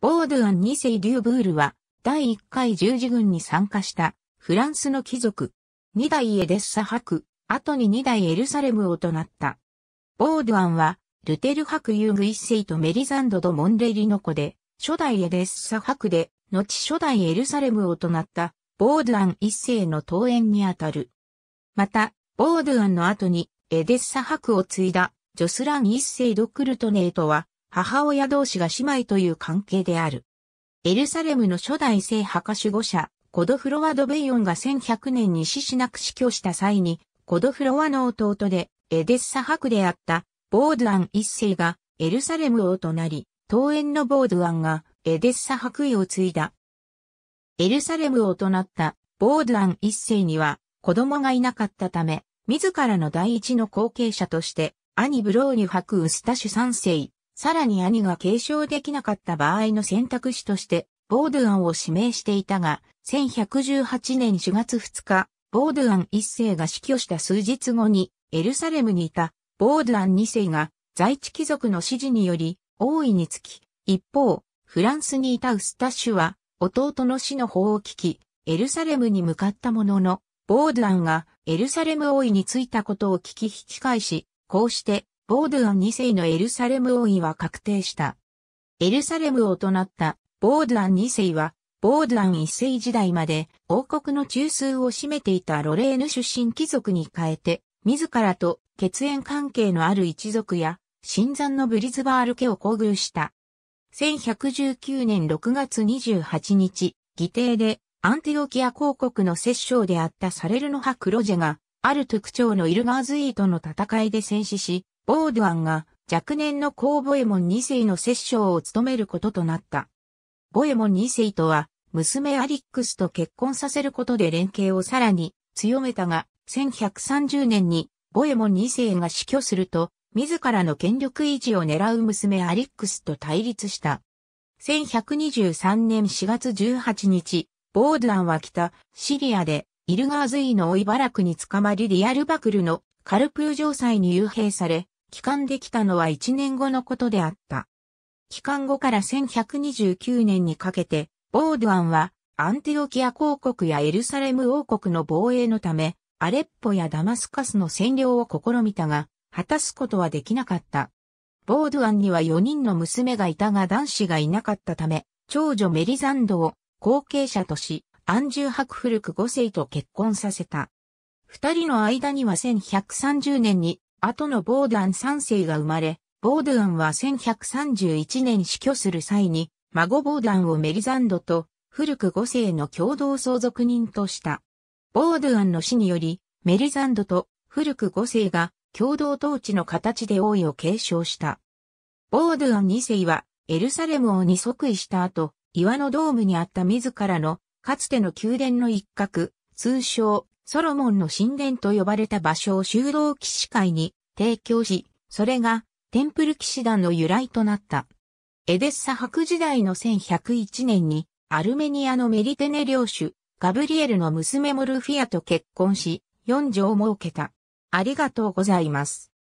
ボードゥアン2世デューブールは、第1回十字軍に参加した、フランスの貴族、2代エデッサ博、後に2代エルサレム王となった。ボードゥアンは、ルテル博ユーグ1世とメリザンド・ド・モンレリの子で、初代エデッサ博で、後初代エルサレム王となった、ボードゥアン1世の登園にあたる。また、ボードゥアンの後に、エデッサ博を継いだ、ジョスラン1世ド・クルトネートは、母親同士が姉妹という関係である。エルサレムの初代聖墓守護者、コドフロワ・ドベイオンが1100年に死しなく死去した際に、コドフロワの弟で、エデッサ博であった、ボードアン一世が、エルサレム王となり、桃園のボードアンが、エデッサ博位を継いだ。エルサレム王となった、ボードアン一世には、子供がいなかったため、自らの第一の後継者として、兄ブローニュ博ウスタシュ三世、さらに兄が継承できなかった場合の選択肢として、ボードゥアンを指名していたが、1118年4月2日、ボードゥアン1世が死去した数日後に、エルサレムにいた、ボードゥアン2世が、在地貴族の指示により、王位につき、一方、フランスにいたウスタッシュは、弟の死の法を聞き、エルサレムに向かったものの、ボードゥアンがエルサレム王位についたことを聞き引き返し、こうしてボードゥアン2世のエルサレム王位は確定した。エルサレム王となったボードゥアン2世は、ボードゥアン1世時代まで王国の中枢を占めていたロレーヌ出身貴族に変えて、自らと血縁関係のある一族や、新山のブリズバール家を交遇した。1119年6月28日、議定で、アンティオキア公国の摂政であったサレルノハクロジェが、ある特徴のイルガーズイートの戦いで戦死し、ボードアンが若年の公ボエモン2世の摂政を務めることとなった。ボエモン2世とは、娘アリックスと結婚させることで連携をさらに強めたが、1130年にボエモン2世が死去すると、自らの権力維持を狙う娘アリックスと対立した。1123年4月18日、ボードアンは北シリアでイルガーズイの追いばらくに捕まりリアルバクルのカルプー城塞に幽閉され、帰還できたのは1年後のことであった。帰還後から1129年にかけて、ボードアンはアンテオキア公国やエルサレム王国の防衛のため、アレッポやダマスカスの占領を試みたが、果たすことはできなかった。ボードアンには4人の娘がいたが男子がいなかったため、長女メリザンドを後継者とし、アンジュ・ハクフルク5世と結婚させた。二人の間には1130年に後のボードアン3世が生まれ、ボードゥアンは1131年死去する際に、孫ボードアンをメリザンドと古く5世の共同相続人とした。ボードゥアンの死により、メリザンドと古く5世が共同統治の形で王位を継承した。ボードゥアン2世はエルサレム王に即位した後、岩のドームにあった自らのかつての宮殿の一角、通称ソロモンの神殿と呼ばれた場所を修道騎士会に提供し、それがテンプル騎士団の由来となった。エデッサ博時代の1101年にアルメニアのメリテネ領主、ガブリエルの娘モルフィアと結婚し、4女を設けた。ありがとうございます。